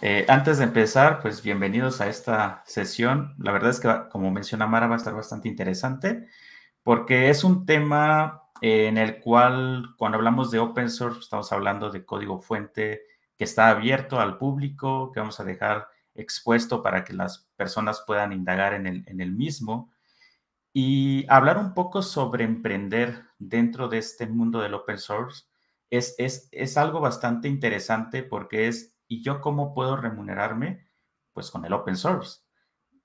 Eh, antes de empezar, pues bienvenidos a esta sesión. La verdad es que, como menciona Mara, va a estar bastante interesante porque es un tema eh, en el cual cuando hablamos de open source pues, estamos hablando de código fuente que está abierto al público, que vamos a dejar expuesto para que las personas puedan indagar en el, en el mismo y hablar un poco sobre emprender dentro de este mundo del open source es, es, es algo bastante interesante porque es ¿Y yo cómo puedo remunerarme? Pues con el open source.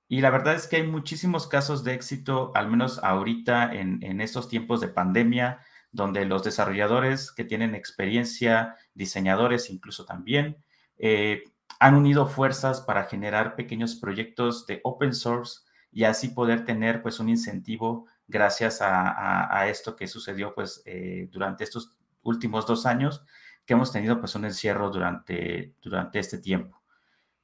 Y la verdad es que hay muchísimos casos de éxito, al menos ahorita en, estos tiempos de pandemia, donde los desarrolladores que tienen experiencia, diseñadores incluso también, eh, han unido fuerzas para generar pequeños proyectos de open source y así poder tener pues un incentivo gracias a, esto que sucedió pues eh, durante estos últimos dos años que hemos tenido pues un encierro durante, durante este tiempo.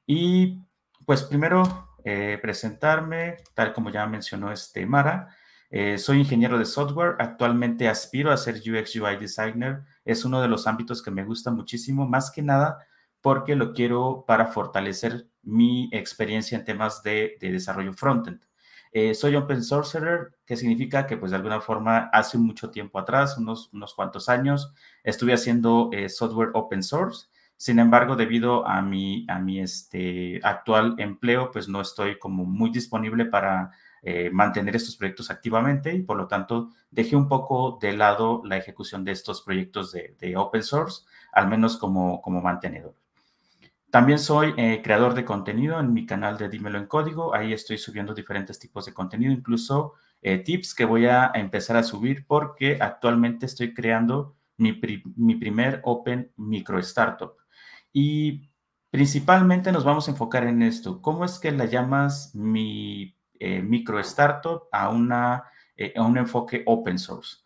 Y pues primero eh, presentarme, tal como ya mencionó este Mara, eh, soy ingeniero de software, actualmente aspiro a ser UX UI designer, es uno de los ámbitos que me gusta muchísimo, más que nada porque lo quiero para fortalecer mi experiencia en temas de, de desarrollo frontend. Eh, soy Open Sorcerer, que significa que pues de alguna forma hace mucho tiempo atrás, unos, unos cuantos años, estuve haciendo eh, software open source. Sin embargo, debido a mi, a mi este, actual empleo, pues no estoy como muy disponible para eh, mantener estos proyectos activamente y por lo tanto dejé un poco de lado la ejecución de estos proyectos de, de open source, al menos como, como mantenedor. También soy eh, creador de contenido en mi canal de Dímelo en Código. Ahí estoy subiendo diferentes tipos de contenido, incluso eh, tips que voy a empezar a subir porque actualmente estoy creando mi, mi primer Open Micro Startup. Y principalmente nos vamos a enfocar en esto. ¿Cómo es que la llamas mi eh, micro startup a, una, a un enfoque open source?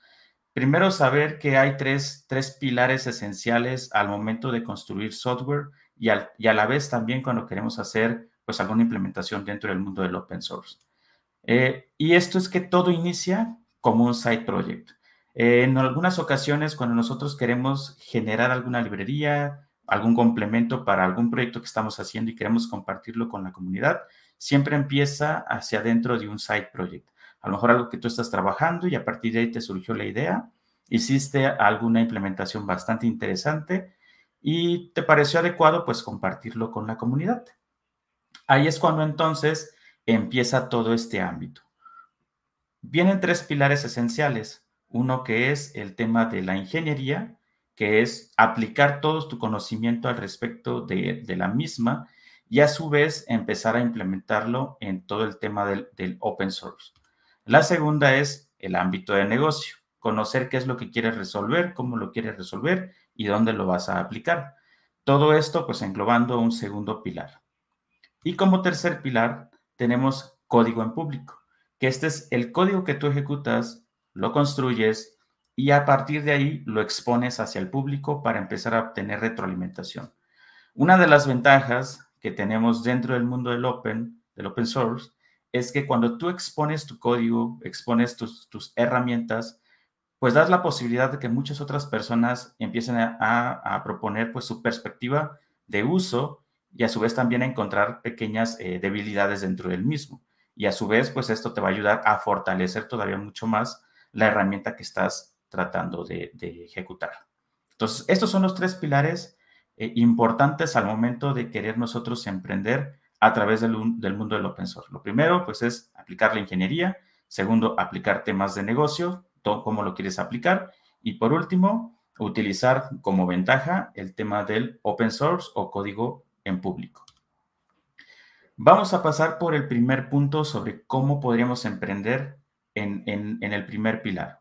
Primero, saber que hay tres, tres pilares esenciales al momento de construir software y, a la vez también cuando queremos hacer pues alguna implementación dentro del mundo del open source. Eh, y esto es que todo inicia como un side project. Eh, en algunas ocasiones, cuando nosotros queremos generar alguna librería, algún complemento para algún proyecto que estamos haciendo y queremos compartirlo con la comunidad, siempre empieza hacia dentro de un side project. A lo mejor algo que tú estás trabajando y a partir de ahí te surgió la idea, hiciste alguna implementación bastante interesante y te pareció adecuado, pues compartirlo con la comunidad. Ahí es cuando entonces empieza todo este ámbito. Vienen tres pilares esenciales. Uno que es el tema de la ingeniería, que es aplicar todo tu conocimiento al respecto de, la misma y a su vez empezar a implementarlo en todo el tema del, del open source. La segunda es el ámbito de negocio, conocer qué es lo que quieres resolver, cómo lo quieres resolver y dónde lo vas a aplicar. Todo esto pues englobando un segundo pilar. Y como tercer pilar tenemos código en público, que este es el código que tú ejecutas, lo construyes y a partir de ahí lo expones hacia el público para empezar a obtener retroalimentación. Una de las ventajas que tenemos dentro del mundo del open, del open source, es que cuando tú expones tu código, expones tus, tus herramientas, pues das la posibilidad de que muchas otras personas empiecen a, proponer pues su perspectiva de uso y a su vez también encontrar pequeñas eh, debilidades dentro del mismo. Y a su vez, pues esto te va a ayudar a fortalecer todavía mucho más la herramienta que estás tratando de, ejecutar. Entonces, estos son los tres pilares eh, importantes al momento de querer nosotros emprender a través del, del mundo del open source. Lo primero, pues es aplicar la ingeniería. Segundo, aplicar temas de negocio cómo lo quieres aplicar. Y por último, utilizar como ventaja el tema del open source o código en público. Vamos a pasar por el primer punto sobre cómo podríamos emprender en, el primer pilar.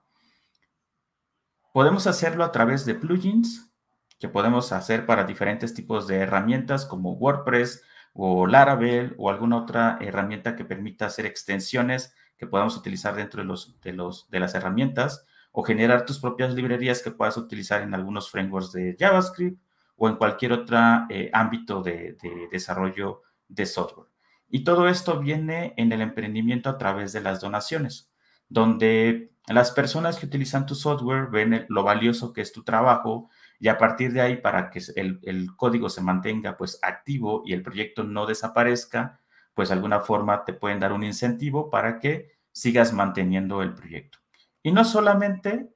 Podemos hacerlo a través de plugins que podemos hacer para diferentes tipos de herramientas como WordPress o Laravel o alguna otra herramienta que permita hacer extensiones que podamos utilizar dentro de, los, de, los, de las herramientas o generar tus propias librerías que puedas utilizar en algunos frameworks de JavaScript o en cualquier otro eh, ámbito de, desarrollo de software. Y todo esto viene en el emprendimiento a través de las donaciones, donde las personas que utilizan tu software ven lo valioso que es tu trabajo y a partir de ahí, para que el, el código se mantenga pues activo y el proyecto no desaparezca, pues de alguna forma te pueden dar un incentivo para que sigas manteniendo el proyecto. Y no solamente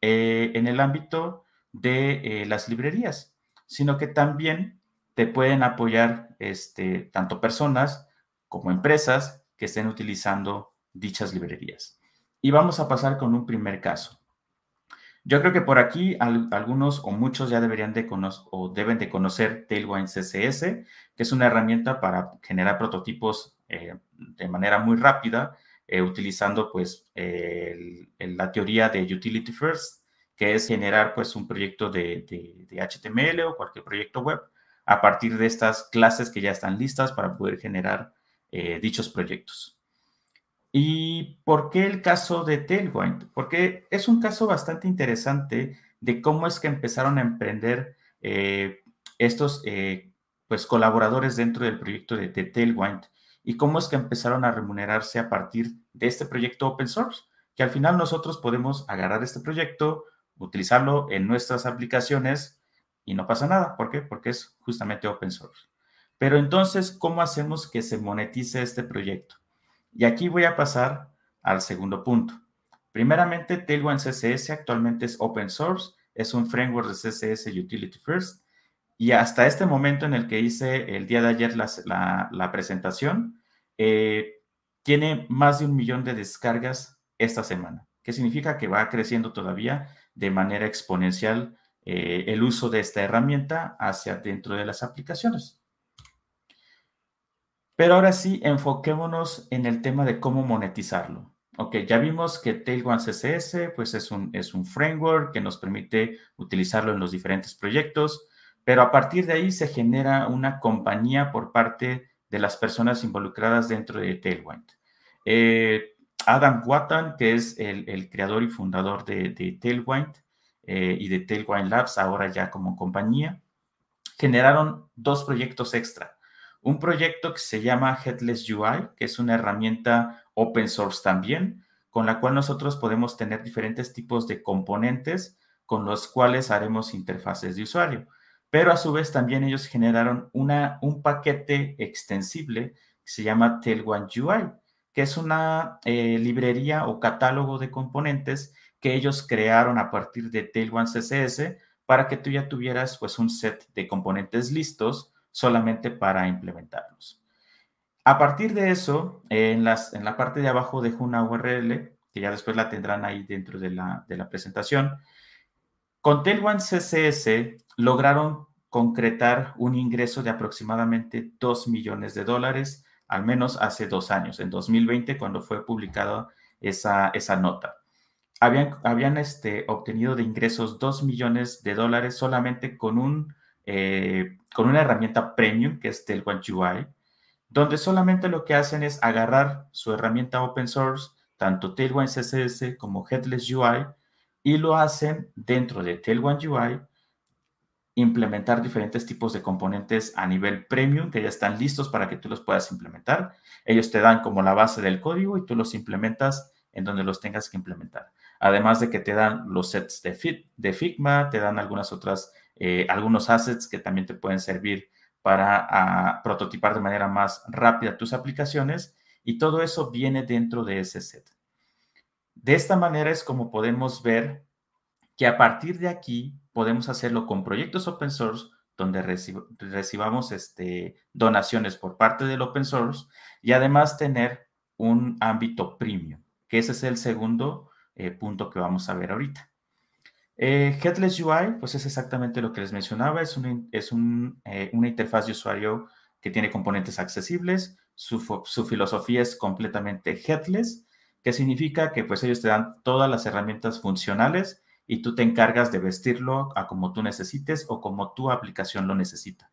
eh, en el ámbito de eh, las librerías, sino que también te pueden apoyar este, tanto personas como empresas que estén utilizando dichas librerías. Y vamos a pasar con un primer caso. Yo creo que por aquí algunos o muchos ya deberían de conocer o deben de conocer Tailwind CSS, que es una herramienta para generar prototipos eh, de manera muy rápida, eh, utilizando pues la teoría de Utility First, que es generar pues un proyecto de, de HTML o cualquier proyecto web a partir de estas clases que ya están listas para poder generar eh, dichos proyectos. ¿Y por qué el caso de Tailwind? Porque es un caso bastante interesante de cómo es que empezaron a emprender eh, estos eh, pues, colaboradores dentro del proyecto de, de, Tailwind y cómo es que empezaron a remunerarse a partir de este proyecto open source, que al final nosotros podemos agarrar este proyecto, utilizarlo en nuestras aplicaciones y no pasa nada. ¿Por qué? Porque es justamente open source. Pero entonces, ¿cómo hacemos que se monetice este proyecto? Y aquí voy a pasar al segundo punto. Primeramente, Tailwind CSS actualmente es open source, es un framework de CSS Utility First. Y hasta este momento en el que hice el día de ayer la, presentación, eh, tiene más de un millón de descargas esta semana, que significa que va creciendo todavía de manera exponencial eh, el uso de esta herramienta hacia dentro de las aplicaciones. Pero ahora sí, enfoquémonos en el tema de cómo monetizarlo. Ok, ya vimos que Tailwind CSS pues es un, es un framework que nos permite utilizarlo en los diferentes proyectos, pero a partir de ahí se genera una compañía por parte de las personas involucradas dentro de Tailwind. Eh, Adam Wattan, que es el, creador y fundador de, de Tailwind eh, y de Tailwind Labs, ahora ya como compañía, generaron dos proyectos extra un proyecto que se llama Headless UI, que es una herramienta open source también, con la cual nosotros podemos tener diferentes tipos de componentes con los cuales haremos interfaces de usuario. Pero a su vez también ellos generaron una, un paquete extensible que se llama Tailwind UI, que es una eh, librería o catálogo de componentes que ellos crearon a partir de Tailwind CSS para que tú ya tuvieras pues un set de componentes listos solamente para implementarlos. A partir de eso, en, la parte de abajo dejo una URL, que ya después la tendrán ahí dentro de la, presentación. Con Tailwind CSS lograron concretar un ingreso de aproximadamente 2 millones de dólares, al menos hace dos años, en 2020, cuando fue publicada esa, nota. Habían, este, obtenido de ingresos 2 millones de dólares solamente con un eh, con una herramienta premium que es Tailwind UI, donde solamente lo que hacen es agarrar su herramienta open source, tanto Tailwind CSS como Headless UI, y lo hacen dentro de Tailwind UI, implementar diferentes tipos de componentes a nivel premium que ya están listos para que tú los puedas implementar. Ellos te dan como la base del código y tú los implementas en donde los tengas que implementar. Además de que te dan los sets de, de Figma, te dan algunas otras eh, algunos assets que también te pueden servir para ah, prototipar de manera más rápida tus aplicaciones y todo eso viene dentro de ese set. De esta manera es como podemos ver que a partir de aquí podemos hacerlo con proyectos open source donde recibamos este, donaciones por parte del open source y además tener un ámbito premium, que ese es el segundo eh, punto que vamos a ver ahorita. Eh, headless UI, pues es exactamente lo que les mencionaba, es, es eh, una interfaz de usuario que tiene componentes accesibles, su, filosofía es completamente headless, que significa que pues ellos te dan todas las herramientas funcionales y tú te encargas de vestirlo a como tú necesites o como tu aplicación lo necesita.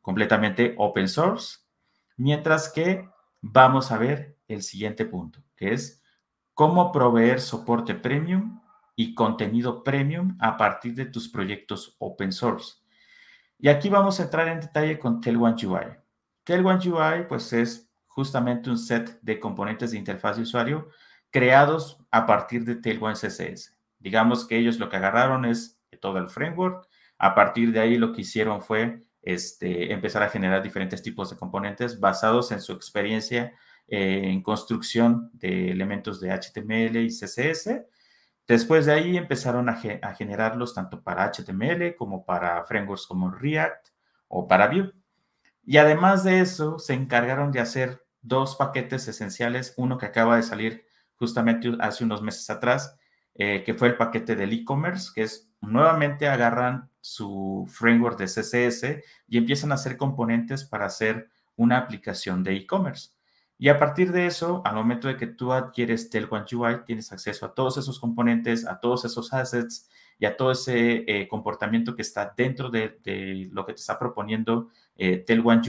Completamente open source, mientras que vamos a ver el siguiente punto, que es cómo proveer soporte premium y contenido premium a partir de tus proyectos open source. Y aquí vamos a entrar en detalle con Tailwind UI. Tailwind UI pues es justamente un set de componentes de interfaz de usuario creados a partir de Tailwind CSS. Digamos que ellos lo que agarraron es todo el framework. A partir de ahí lo que hicieron fue este, empezar a generar diferentes tipos de componentes basados en su experiencia eh, en construcción de elementos de HTML y CSS. Después de ahí empezaron a, generarlos tanto para HTML como para frameworks como React o para Vue. Y además de eso, se encargaron de hacer dos paquetes esenciales, uno que acaba de salir justamente hace unos meses atrás, eh, que fue el paquete del e-commerce, que es nuevamente agarran su framework de CSS y empiezan a hacer componentes para hacer una aplicación de e-commerce. Y a partir de eso, al momento de que tú adquieres One UI, tienes acceso a todos esos componentes, a todos esos assets y a todo ese eh, comportamiento que está dentro de, lo que te está proponiendo eh, Tel UI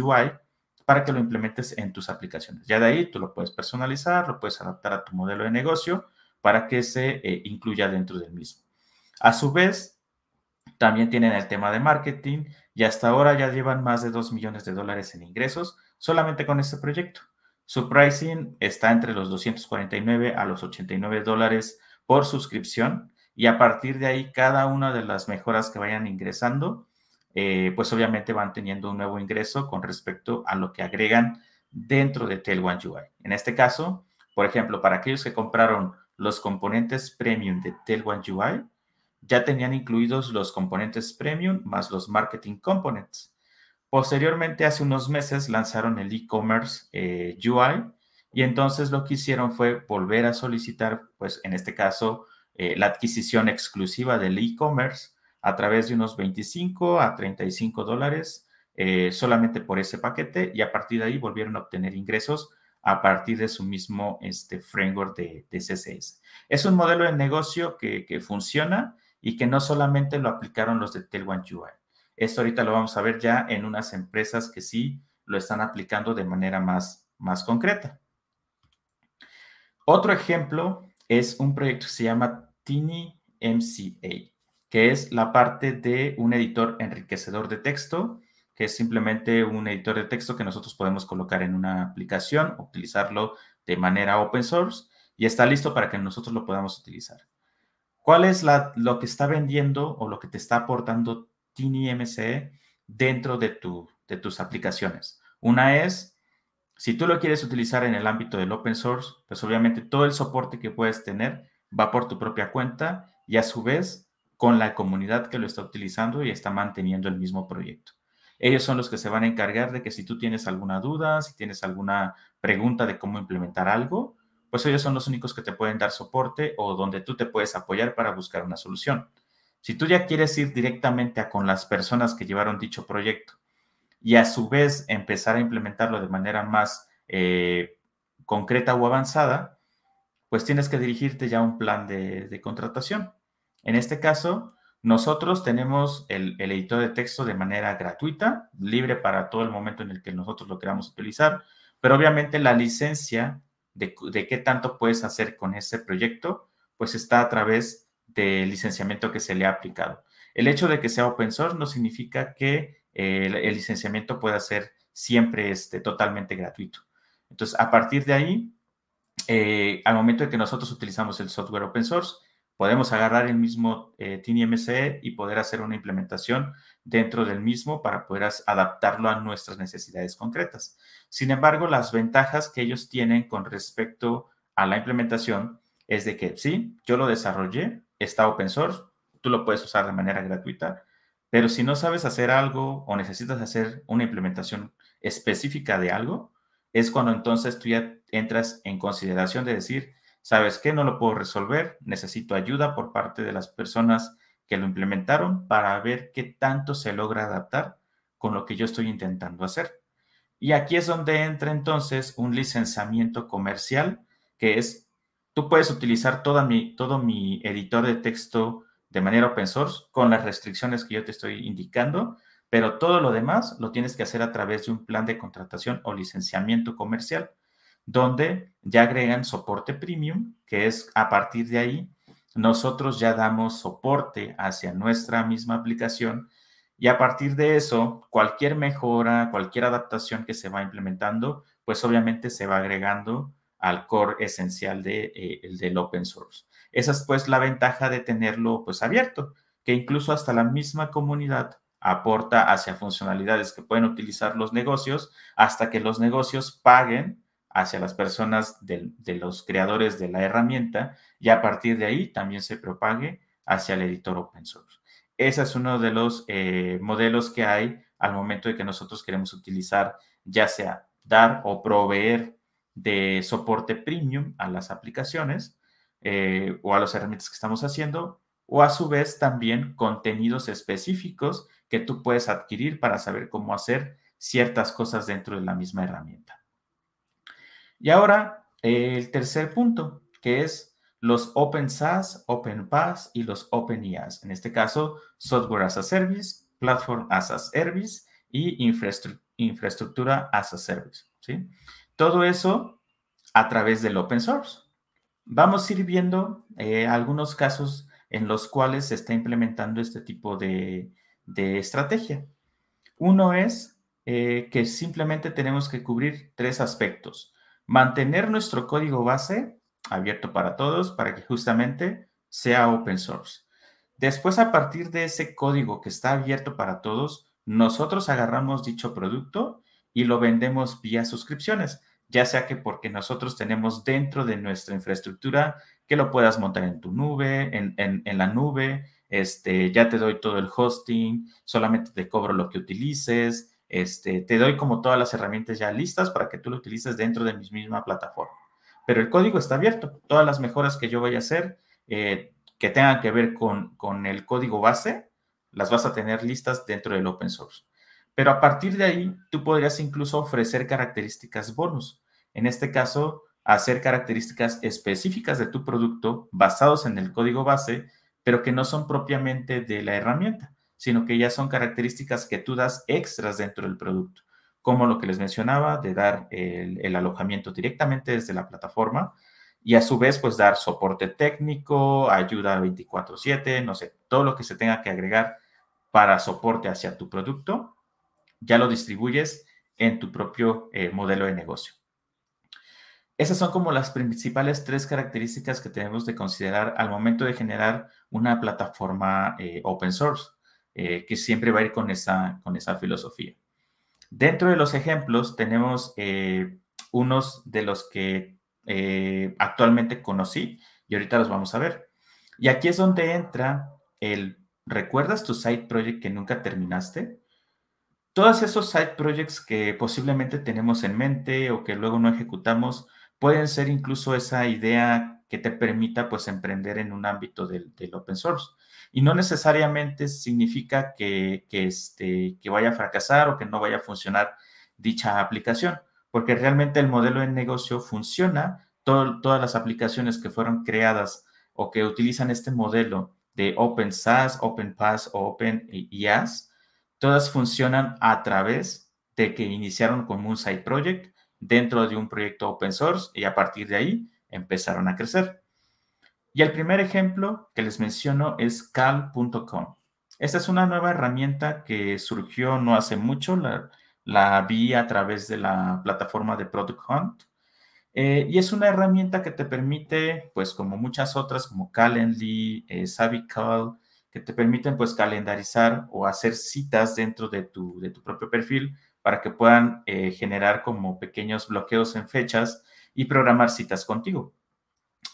para que lo implementes en tus aplicaciones. Ya de ahí tú lo puedes personalizar, lo puedes adaptar a tu modelo de negocio para que se eh, incluya dentro del mismo. A su vez, también tienen el tema de marketing y hasta ahora ya llevan más de 2 millones de dólares en ingresos solamente con este proyecto. Su pricing está entre los 249 a los 89 dólares por suscripción y a partir de ahí cada una de las mejoras que vayan ingresando, eh, pues obviamente van teniendo un nuevo ingreso con respecto a lo que agregan dentro de Tel UI. En este caso, por ejemplo, para aquellos que compraron los componentes premium de Tel UI, ya tenían incluidos los componentes premium más los marketing components. Posteriormente, hace unos meses, lanzaron el e-commerce eh, UI y entonces lo que hicieron fue volver a solicitar, pues en este caso, eh, la adquisición exclusiva del e-commerce a través de unos 25 a 35 dólares eh, solamente por ese paquete y a partir de ahí volvieron a obtener ingresos a partir de su mismo este, framework de, de CSS. Es un modelo de negocio que, funciona y que no solamente lo aplicaron los de Tailwind UI. Esto ahorita lo vamos a ver ya en unas empresas que sí lo están aplicando de manera más, más concreta. Otro ejemplo es un proyecto que se llama Tiny MCA, que es la parte de un editor enriquecedor de texto, que es simplemente un editor de texto que nosotros podemos colocar en una aplicación, utilizarlo de manera open source y está listo para que nosotros lo podamos utilizar. ¿Cuál es la, lo que está vendiendo o lo que te está aportando TinyMCE dentro de, de tus aplicaciones. Una es, si tú lo quieres utilizar en el ámbito del open source, pues obviamente todo el soporte que puedes tener va por tu propia cuenta y a su vez con la comunidad que lo está utilizando y está manteniendo el mismo proyecto. Ellos son los que se van a encargar de que si tú tienes alguna duda, si tienes alguna pregunta de cómo implementar algo, pues ellos son los únicos que te pueden dar soporte o donde tú te puedes apoyar para buscar una solución. Si tú ya quieres ir directamente con las personas que llevaron dicho proyecto y a su vez empezar a implementarlo de manera más eh, concreta o avanzada, pues tienes que dirigirte ya a un plan de, contratación. En este caso, nosotros tenemos el, editor de texto de manera gratuita, libre para todo el momento en el que nosotros lo queramos utilizar, pero obviamente la licencia de, de qué tanto puedes hacer con ese proyecto, pues está a través de licenciamiento que se le ha aplicado. El hecho de que sea open source no significa que eh, el, licenciamiento pueda ser siempre este, totalmente gratuito. Entonces, a partir de ahí, eh, al momento de que nosotros utilizamos el software open source, podemos agarrar el mismo eh, y poder hacer una implementación dentro del mismo para poder adaptarlo a nuestras necesidades concretas. Sin embargo, las ventajas que ellos tienen con respecto a la implementación es de que sí, yo lo desarrollé, está open source, tú lo puedes usar de manera gratuita, pero si no sabes hacer algo o necesitas hacer una implementación específica de algo, es cuando entonces tú ya entras en consideración de decir, ¿sabes qué? No lo puedo resolver, necesito ayuda por parte de las personas que lo implementaron para ver qué tanto se logra adaptar con lo que yo estoy intentando hacer. Y aquí es donde entra entonces un licenciamiento comercial, que es tú puedes utilizar toda mi, todo mi editor de texto de manera open source con las restricciones que yo te estoy indicando, pero todo lo demás lo tienes que hacer a través de un plan de contratación o licenciamiento comercial, donde ya agregan soporte premium, que es a partir de ahí, nosotros ya damos soporte hacia nuestra misma aplicación y a partir de eso, cualquier mejora, cualquier adaptación que se va implementando, pues obviamente se va agregando al core esencial de, eh, el del open source. Esa es pues la ventaja de tenerlo pues abierto, que incluso hasta la misma comunidad aporta hacia funcionalidades que pueden utilizar los negocios hasta que los negocios paguen hacia las personas de, los creadores de la herramienta y a partir de ahí también se propague hacia el editor open source. Ese es uno de los eh, modelos que hay al momento de que nosotros queremos utilizar ya sea dar o proveer de soporte premium a las aplicaciones eh, o a las herramientas que estamos haciendo, o a su vez también contenidos específicos que tú puedes adquirir para saber cómo hacer ciertas cosas dentro de la misma herramienta. Y ahora, eh, el tercer punto, que es los Open SaaS, Open PaaS y los Open IaaS. En este caso, Software as a Service, Platform as a Service y infraestructura as a Service. Todo eso a través del open source. Vamos a ir viendo eh, algunos casos en los cuales se está implementando este tipo de, estrategia. Uno es eh, que simplemente tenemos que cubrir tres aspectos. Mantener nuestro código base abierto para todos para que justamente sea open source. Después, a partir de ese código que está abierto para todos, nosotros agarramos dicho producto y lo vendemos vía suscripciones, ya sea que porque nosotros tenemos dentro de nuestra infraestructura que lo puedas montar en tu nube, en, la nube, este, ya te doy todo el hosting, solamente te cobro lo que utilices, este, te doy como todas las herramientas ya listas para que tú lo utilices dentro de mi misma plataforma. Pero el código está abierto, todas las mejoras que yo vaya a hacer eh, que tengan que ver con el código base, las vas a tener listas dentro del open source. Pero a partir de ahí, tú podrías incluso ofrecer características bonus. En este caso, hacer características específicas de tu producto basados en el código base, pero que no son propiamente de la herramienta, sino que ya son características que tú das extras dentro del producto, como lo que les mencionaba de dar el, alojamiento directamente desde la plataforma y a su vez pues dar soporte técnico, ayuda 24/7, no sé, todo lo que se tenga que agregar para soporte hacia tu producto ya lo distribuyes en tu propio eh, modelo de negocio. Esas son como las principales tres características que tenemos de considerar al momento de generar una plataforma eh, open source, eh, que siempre va a ir con esa, con esa filosofía. Dentro de los ejemplos tenemos unos de los que actualmente conocí y ahorita los vamos a ver. Y aquí es donde entra el, ¿recuerdas tu side project que nunca terminaste? todos esos side projects que posiblemente tenemos en mente o que luego no ejecutamos, pueden ser incluso esa idea que te permita pues emprender en un ámbito del, open source. Y no necesariamente significa que, este, que vaya a fracasar o que no vaya a funcionar dicha aplicación, porque realmente el modelo de negocio funciona. todas las aplicaciones que fueron creadas o que utilizan este modelo de Open SaaS, Open Pass o Open IaaS, Todas funcionan a través de que iniciaron como un side Project dentro de un proyecto open source y a partir de ahí empezaron a crecer. Y el primer ejemplo que les menciono es cal.com. Esta es una nueva herramienta que surgió no hace mucho, la, vi a través de la plataforma de Product Hunt. Eh, y es una herramienta que te permite, pues como muchas otras, como Calendly, eh, que te permiten pues calendarizar o hacer citas dentro de tu, de tu propio perfil para que puedan eh, generar como pequeños bloqueos en fechas y programar citas contigo.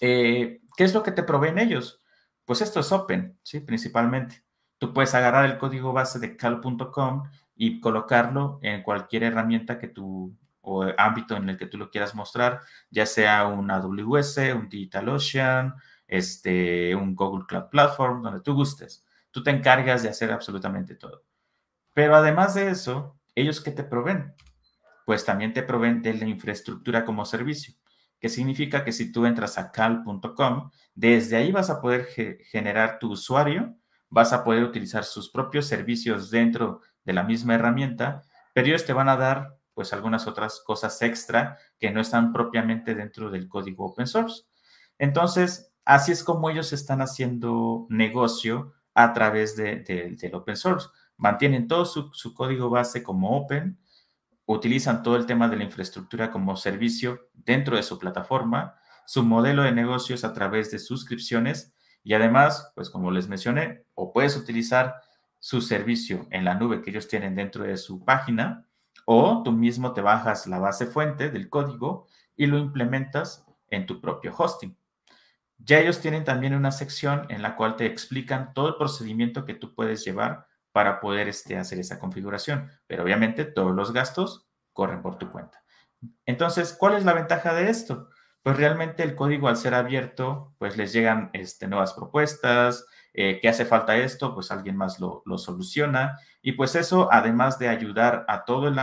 Eh, ¿Qué es lo que te proveen ellos? Pues esto es open, ¿sí? Principalmente. Tú puedes agarrar el código base de cal.com y colocarlo en cualquier herramienta que tú o ámbito en el que tú lo quieras mostrar, ya sea un AWS, un DigitalOcean, este, un Google Cloud Platform, donde tú gustes. Tú te encargas de hacer absolutamente todo. Pero además de eso, ¿ellos qué te proveen? Pues también te proveen de la infraestructura como servicio, que significa que si tú entras a cal.com, desde ahí vas a poder generar tu usuario, vas a poder utilizar sus propios servicios dentro de la misma herramienta, pero ellos te van a dar pues algunas otras cosas extra que no están propiamente dentro del código open source. Entonces, así es como ellos están haciendo negocio a través del open source. Mantienen todo su, su, código base como open, utilizan todo el tema de la infraestructura como servicio dentro de su plataforma, su modelo de negocio es a través de suscripciones y además, pues como les mencioné, o puedes utilizar su servicio en la nube que ellos tienen dentro de su página o tú mismo te bajas la base fuente del código y lo implementas en tu propio hosting. Ya ellos tienen también una sección en la cual te explican todo el procedimiento que tú puedes llevar para poder este, hacer esa configuración, pero obviamente todos los gastos corren por tu cuenta. Entonces, ¿cuál es la ventaja de esto? Pues realmente el código al ser abierto, pues les llegan este, nuevas propuestas, eh, ¿Qué que hace falta esto, pues alguien más lo, soluciona. Y pues eso, además de ayudar a, todas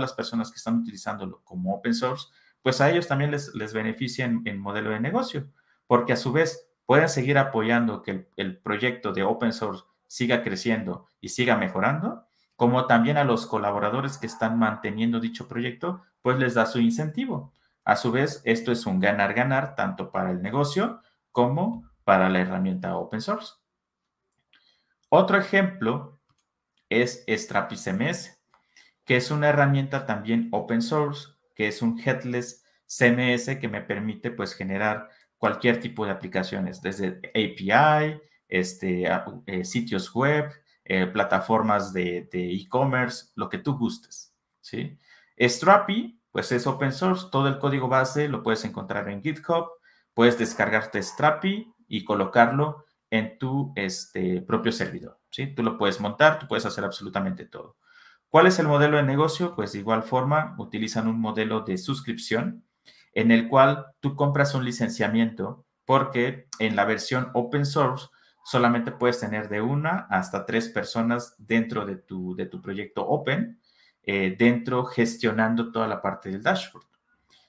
las personas que están utilizándolo como open source, pues a ellos también les, beneficia en modelo de negocio porque a su vez pueden seguir apoyando que el, proyecto de open source siga creciendo y siga mejorando, como también a los colaboradores que están manteniendo dicho proyecto, pues les da su incentivo. A su vez, esto es un ganar-ganar tanto para el negocio como para la herramienta open source. Otro ejemplo es CMS, que es una herramienta también open source, que es un headless CMS que me permite pues generar cualquier tipo de aplicaciones, desde API, este, eh, sitios web, eh, plataformas de e-commerce, lo que tú gustes. ¿sí? Strapi, pues es open source, todo el código base lo puedes encontrar en GitHub, puedes descargarte Strapi y colocarlo en tu este, propio servidor. ¿sí? Tú lo puedes montar, tú puedes hacer absolutamente todo. ¿Cuál es el modelo de negocio? Pues de igual forma utilizan un modelo de suscripción, en el cual tú compras un licenciamiento porque en la versión open source solamente puedes tener de una hasta tres personas dentro de tu, de tu proyecto open, eh, dentro gestionando toda la parte del dashboard.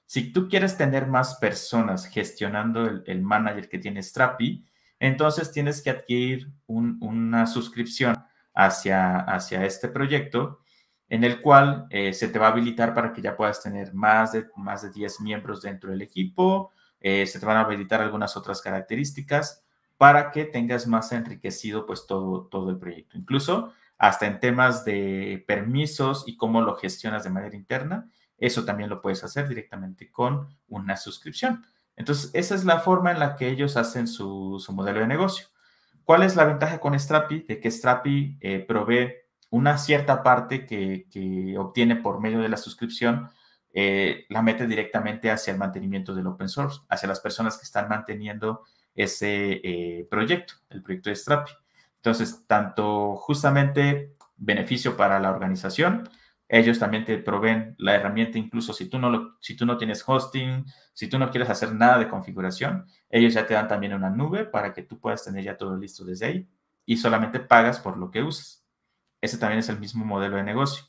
Si tú quieres tener más personas gestionando el, manager que tiene Strapi, entonces tienes que adquirir una suscripción hacia, hacia este proyecto en el cual eh, se te va a habilitar para que ya puedas tener más de, más de 10 miembros dentro del equipo, eh, se te van a habilitar algunas otras características para que tengas más enriquecido pues todo, todo el proyecto. Incluso hasta en temas de permisos y cómo lo gestionas de manera interna, eso también lo puedes hacer directamente con una suscripción. Entonces, esa es la forma en la que ellos hacen su, modelo de negocio. ¿Cuál es la ventaja con Strapi? De que Strapi eh, provee una cierta parte que, obtiene por medio de la suscripción eh, la mete directamente hacia el mantenimiento del open source, hacia las personas que están manteniendo ese eh, proyecto, el proyecto de Strapi. Entonces, tanto justamente beneficio para la organización, ellos también te proveen la herramienta, incluso si tú no, lo, si tú no tienes hosting, si tú no quieres hacer nada de configuración, ellos ya te dan también una nube para que tú puedas tener ya todo listo desde ahí y solamente pagas por lo que usas. Ese también es el mismo modelo de negocio.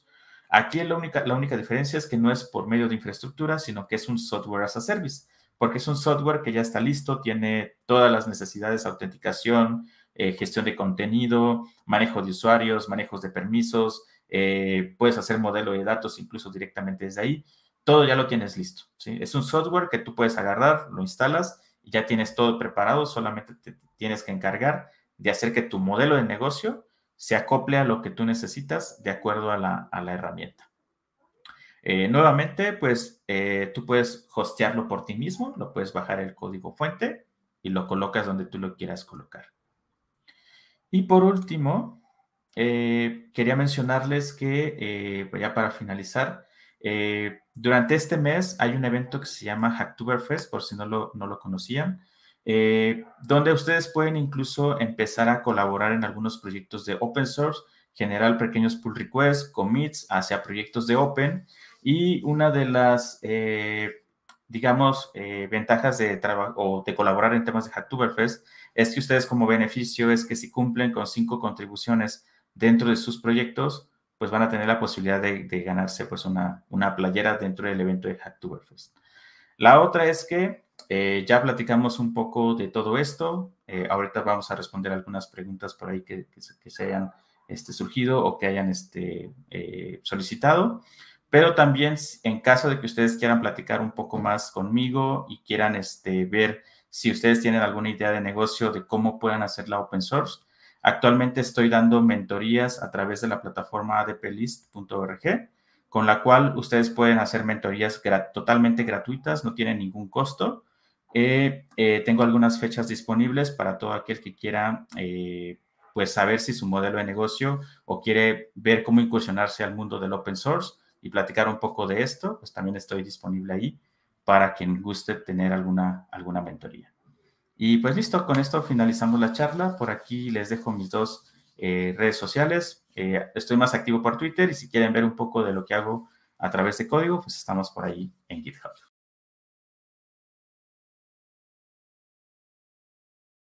Aquí la única, la única diferencia es que no es por medio de infraestructura, sino que es un software as a service, porque es un software que ya está listo, tiene todas las necesidades, autenticación, eh, gestión de contenido, manejo de usuarios, manejos de permisos, eh, puedes hacer modelo de datos incluso directamente desde ahí, todo ya lo tienes listo. Es un software que tú puedes agarrar, lo instalas y ya tienes todo preparado, solamente te tienes que encargar de hacer que tu modelo de negocio se acople a lo que tú necesitas de acuerdo a la, herramienta. Eh, nuevamente, pues eh, tú puedes hostearlo por ti mismo, lo puedes bajar el código fuente y lo colocas donde tú lo quieras colocar. Y por último, eh, quería mencionarles que, pues ya para finalizar, durante este mes hay un evento que se llama Hacktoberfest, por si no no lo conocían. Eh, donde ustedes pueden incluso empezar a colaborar en algunos proyectos de open source, generar pequeños pull requests, commits hacia proyectos de open. Y una de las, eh, digamos, eh, ventajas de, o de colaborar en temas de Hacktoberfest es que ustedes como beneficio es que si cumplen con cinco contribuciones dentro de sus proyectos, pues van a tener la posibilidad de, ganarse pues una, una playera dentro del evento de Hacktoberfest. La otra es que eh, ya platicamos un poco de todo esto. Eh, ahorita vamos a responder algunas preguntas por ahí que, se hayan este, surgido o que hayan este, eh, solicitado. Pero también en caso de que ustedes quieran platicar un poco más conmigo y quieran este, ver si ustedes tienen alguna idea de negocio de cómo pueden hacer la open source, actualmente estoy dando mentorías a través de la plataforma adplist.org, con la cual ustedes pueden hacer mentorías totalmente gratuitas, no tienen ningún costo. Eh, eh, tengo algunas fechas disponibles para todo aquel que quiera eh, pues saber si su modelo de negocio o quiere ver cómo incursionarse al mundo del open source y platicar un poco de esto, pues también estoy disponible ahí para quien guste tener alguna, alguna mentoría. Y pues listo, con esto finalizamos la charla. Por aquí les dejo mis dos eh, redes sociales. estoy más activo por Twitter y si quieren ver un poco de lo que hago a través de código, pues estamos por ahí en GitHub.